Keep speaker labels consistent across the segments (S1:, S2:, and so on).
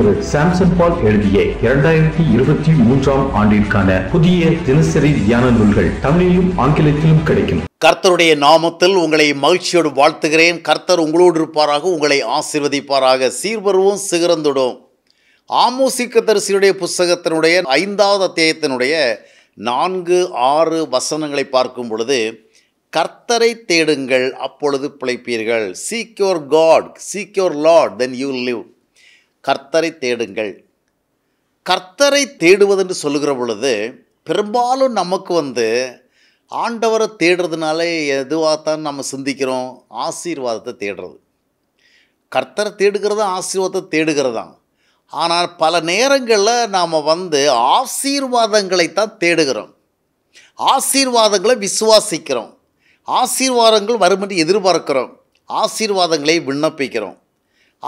S1: ஒரு சாம்சன் பால் எழுதிய இரண்டாயிரத்தி இருபத்தி மூன்றாம் ஆண்டிற்கான புதிய தினசரி தியான நூல்கள் தமிழிலும் ஆங்கிலத்திலும் கிடைக்கும் கர்த்தருடைய நாமத்தில் உங்களை மகிழ்ச்சியோடு வாழ்த்துகிறேன் கர்த்தர் உங்களோடு இருப்பாராக உங்களை ஆசிர்வதிப்பாராக சீர்வருவோம் சிகரந்துடும் ஆமோசிக்க தரிசியுடைய புஸ்தகத்தினுடைய ஐந்தாவது அத்தியாயத்தினுடைய நான்கு ஆறு வசனங்களை பார்க்கும் பொழுது கர்த்தரை தேடுங்கள் அப்பொழுது பிழைப்பீர்கள் seek your God seek your Lord then you live கர்த்தரை தேடுங்கள் கர்த்தரை தேடுவதென்று சொல்லுகிற பொழுது பெரும்பாலும் நமக்கு வந்து ஆண்டவரை தேடுறதுனாலே எதுவாகத்தான் நம்ம சிந்திக்கிறோம் ஆசீர்வாதத்தை தேடுறது கர்த்தரை தேடுகிறது ஆசீர்வாதத்தை தேடுகிறது தான் ஆனால் பல நேரங்களில் நாம் வந்து ஆசீர்வாதங்களைத்தான் தேடுகிறோம் ஆசீர்வாதங்களை விசுவாசிக்கிறோம் ஆசீர்வாதங்கள் வரும் எதிர்பார்க்கிறோம் ஆசீர்வாதங்களை விண்ணப்பிக்கிறோம்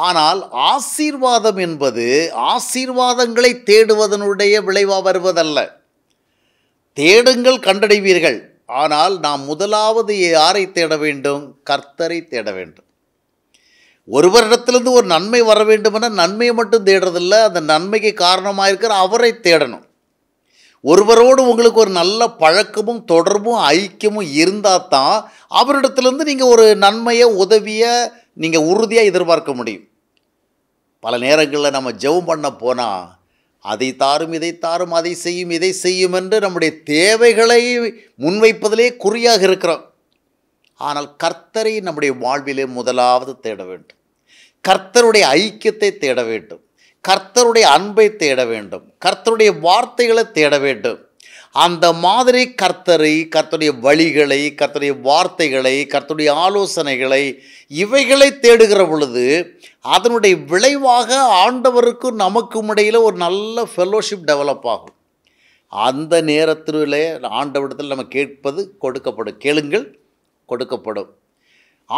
S1: ஆனால் ஆசீர்வாதம் என்பது ஆசீர்வாதங்களை தேடுவதனுடைய விளைவாக வருவதல்ல தேடுங்கள் கண்டடைவீர்கள் ஆனால் நாம் முதலாவது யாரை தேட வேண்டும் கர்த்தரை தேட வேண்டும் ஒருவரிடத்திலிருந்து ஒரு நன்மை வர வேண்டுமென நன்மையை மட்டும் தேடுறதில்ல அந்த நன்மைக்கு காரணமாக இருக்கிற அவரை தேடணும் ஒருவரோடு உங்களுக்கு ஒரு நல்ல பழக்கமும் தொடர்பும் ஐக்கியமும் இருந்தால் தான் அவரிடத்துலேருந்து நீங்கள் ஒரு நன்மையை உதவியை நீங்கள் உறுதியாக எதிர்பார்க்க முடியும் பல நேரங்களில் நம்ம ஜெபம் பண்ண போனால் அதை தாரும் இதை தாரும் அதை செய்யும் இதை செய்யும் என்று நம்முடைய தேவைகளை முன்வைப்பதிலே குறியாக இருக்கிறோம் ஆனால் கர்த்தரை நம்முடைய வாழ்விலே முதலாவது தேட வேண்டும் கர்த்தருடைய ஐக்கியத்தை தேட வேண்டும் கர்த்தருடைய அன்பை தேட வேண்டும் கர்த்தருடைய வார்த்தைகளை தேட வேண்டும் அந்த மாதிரி கர்த்தரை கர்த்தருடைய வழிகளை கர்த்தருடைய வார்த்தைகளை கர்த்தருடைய ஆலோசனைகளை இவைகளை தேடுகிற பொழுது அதனுடைய விளைவாக ஆண்டவருக்கும் நமக்கும் இடையில் ஒரு நல்ல ஃபெல்லோஷிப் டெவலப் ஆகும் அந்த நேரத்திலே ஆண்டவரிடத்தில் நம்ம கேட்பது கொடுக்கப்படும் கேளுங்கள் கொடுக்கப்படும்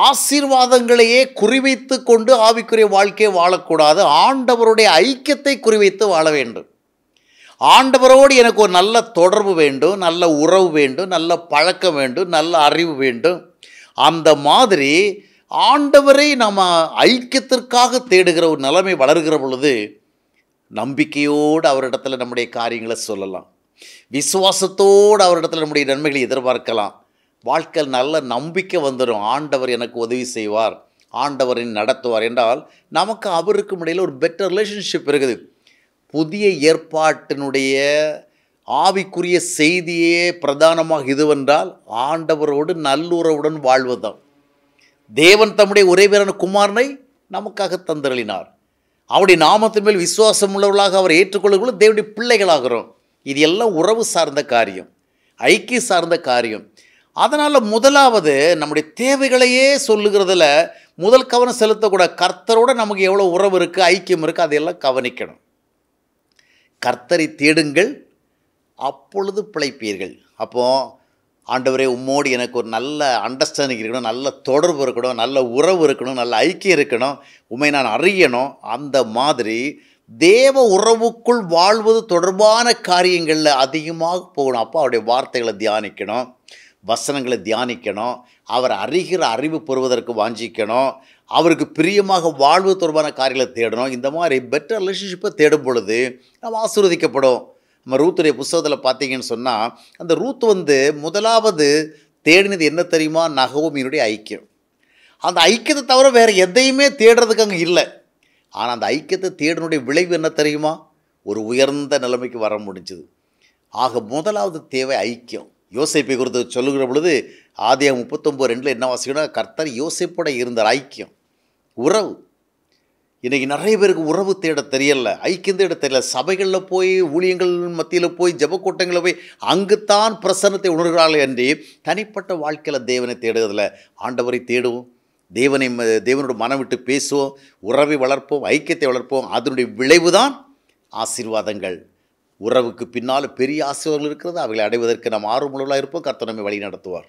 S1: ஆசீர்வாதங்களையே குறிவைத்து கொண்டு ஆவிக்குரிய வாழ்க்கையை வாழக்கூடாது ஆண்டவருடைய ஐக்கியத்தை குறிவைத்து வாழ வேண்டும் ஆண்டவரோடு எனக்கு ஒரு நல்ல தொடர்பு வேண்டும் நல்ல உறவு வேண்டும் நல்ல பழக்கம் வேண்டும் நல்ல அறிவு வேண்டும் அந்த மாதிரி ஆண்டவரை நம்ம ஐக்கியத்திற்காக தேடுகிற ஒரு நிலைமை வளர்கிற பொழுது நம்பிக்கையோடு அவரிடத்தில் நம்முடைய காரியங்களை சொல்லலாம் விசுவாசத்தோடு அவரிடத்தில் நம்முடைய நன்மைகளை எதிர்பார்க்கலாம் வாழ்க்கையில் நல்ல நம்பிக்கை வந்துடும் ஆண்டவர் எனக்கு உதவி செய்வார் ஆண்டவரின் நடத்துவார் என்றால் நமக்கு அவருக்கும் இடையில் ஒரு பெட்டர் ரிலேஷன்ஷிப் இருக்குது புதிய ஏற்பாட்டினுடைய ஆவிக்குரிய செய்தியே பிரதானமாக இதுவென்றால் ஆண்டவரோடு நல்லுறவுடன் வாழ்வதுதான் தேவன் தம்முடைய ஒரே பேரான குமாரனை நமக்காக தந்தருளினார் அவருடைய நாமத்தின் மேல் விசுவாசம் உள்ளவர்களாக அவர் ஏற்றுக்கொள்ளும் தேவனுடைய பிள்ளைகளாகிறோம் இது எல்லாம் உறவு சார்ந்த காரியம் ஐக்கிய சார்ந்த காரியம் அதனால் முதலாவது நம்முடைய தேவைகளையே சொல்லுகிறதுல முதல் கவனம் செலுத்தக்கூட கர்த்தரோட நமக்கு எவ்வளோ உறவு இருக்குது ஐக்கியம் இருக்குது அதையெல்லாம் கவனிக்கணும் கர்த்தரை தேடுங்கள் அப்பொழுது பிழைப்பீர்கள் அப்போது ஆண்டவரே உம்மோடு எனக்கு ஒரு நல்ல அண்டர்ஸ்டாண்டிங் இருக்கணும் நல்ல தொடர்பு இருக்கணும் நல்ல உறவு இருக்கணும் நல்ல ஐக்கியம் இருக்கணும் உண்மை நான் அறியணும் அந்த மாதிரி தேவ உறவுக்குள் வாழ்வது தொடர்பான காரியங்களில் அதிகமாக போகணும் அப்போ அவருடைய வார்த்தைகளை தியானிக்கணும் வசனங்களை தியானிக்கணும் அவர் அறிகிற அறிவு பெறுவதற்கு வாஞ்சிக்கணும் அவருக்கு பிரியமாக வாழ்வு தொடர்பான காரியங்களை தேடணும் இந்த மாதிரி பெட்டர் ரிலேஷன்ஷிப்பை தேடும் பொழுது நம்ம ஆசீர்வதிக்கப்படும் நம்ம ரூத்துடைய புஸ்தகத்தில் பார்த்தீங்கன்னு சொன்னால் அந்த ரூத் வந்து முதலாவது தேடினது என்ன தெரியுமா நகவுமியினுடைய ஐக்கியம் அந்த ஐக்கியத்தை தவிர வேறு எதையுமே தேடுறதுக்கு அங்கே இல்லை ஆனால் அந்த ஐக்கியத்தை தேடினுடைய விளைவு என்ன தெரியுமா ஒரு உயர்ந்த நிலைமைக்கு வர முடிஞ்சுது ஆக முதலாவது தேவை ஐக்கியம் யோசிப்பை குறித்து சொல்லுகிற பொழுது ஆதியம் முப்பத்தொம்போது ரெண்டில் என்ன வாசிக்கணும் கர்த்தர் யோசிப்போட இருந்த ஐக்கியம் உறவு இன்றைக்கி நிறைய பேருக்கு உறவு தேட தெரியல ஐக்கியம் தேட தெரியல சபைகளில் போய் ஊழியங்கள் மத்தியில் போய் ஜபக்கூட்டங்களில் போய் அங்குத்தான் பிரசன்னத்தை உணர்கிறாள் என்று தனிப்பட்ட வாழ்க்கையில் தேவனை தேடுவதில் ஆண்டவரை தேடுவோம் தேவனை தேவனோட மனம் விட்டு பேசுவோம் உறவை வளர்ப்போம் ஐக்கியத்தை வளர்ப்போம் அதனுடைய விளைவு தான் ஆசீர்வாதங்கள் உறவுக்கு பின்னால் பெரிய ஆசிரியர்கள் இருக்கிறது அவர்களை அடைவதற்கு நாம் ஆர்வமுள்ளவர்களாக இருப்போம் கர்த்தனமே வழி நடத்துவார்